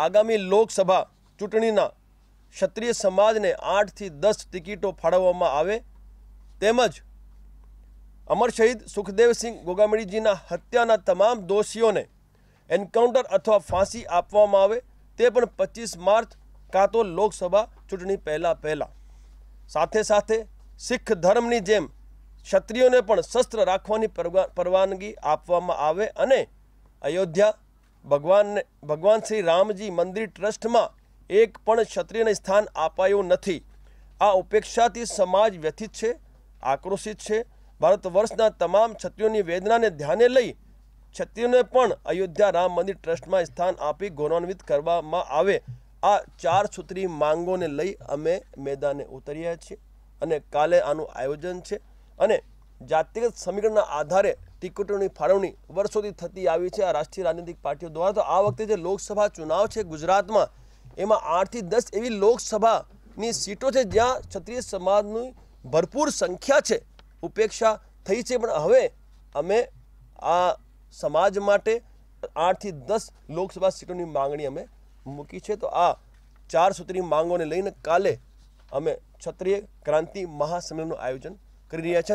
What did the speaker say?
આગામી લોકસભા ચૂંટણીના ક્ષત્રિય સમાજને આઠથી દસ ટિકિટો ફાળવવામાં આવે તેમજ અમર શહીદ સુખદેવસિંહ ગોગામડીજીના હત્યાના તમામ દોષીઓને એન્કાઉન્ટર અથવા ફાંસી આપવામાં આવે તે પણ પચીસ માર્ચ કાં તો લોકસભા ચૂંટણી પહેલાં પહેલાં સાથે સાથે શીખ ધર્મની જેમ ક્ષત્રિયોને પણ શસ્ત્ર રાખવાની પરવાનગી આપવામાં આવે અને અયોધ્યા ભગવાનને ભગવાન શ્રી રામજી મંદિર ટ્રસ્ટમાં એક પણ ક્ષત્રિયને સ્થાન અપાયું નથી આ ઉપેક્ષાથી સમાજ વ્યથિત છે આક્રોશિત છે ભારત વર્ષના તમામ ક્ષત્રિયોની વેદનાને ધ્યાને લઈ ક્ષત્રિયોને પણ અયોધ્યા રામ મંદિર ટ્રસ્ટમાં સ્થાન આપી ગૌરવાન્વિત કરવામાં આવે આ ચાર સૂત્રી માંગોને લઈ અમે મેદાને ઉતર્યા છીએ અને કાલે આનું આયોજન છે અને જાતિગત સમીકરણના આધારે ટિકિટોની ફાળવણી વર્ષોથી થતી આવી છે આ રાષ્ટ્રીય રાજનીતિક પાર્ટીઓ દ્વારા તો આ વખતે જે લોકસભા ચુનાવ છે ગુજરાતમાં એમાં આઠથી દસ એવી લોકસભાની સીટો છે જ્યાં ક્ષત્રિય સમાજની ભરપૂર સંખ્યા છે ઉપેક્ષા થઈ છે પણ હવે અમે આ સમાજ માટે આઠથી દસ લોકસભા સીટોની માંગણી અમે મૂકી છે તો આ ચાર સૂત્રની માંગોને લઈને કાલે અમે ક્ષત્રિય ક્રાંતિ મહાસંમેલનનું આયોજન કરી રહ્યા છે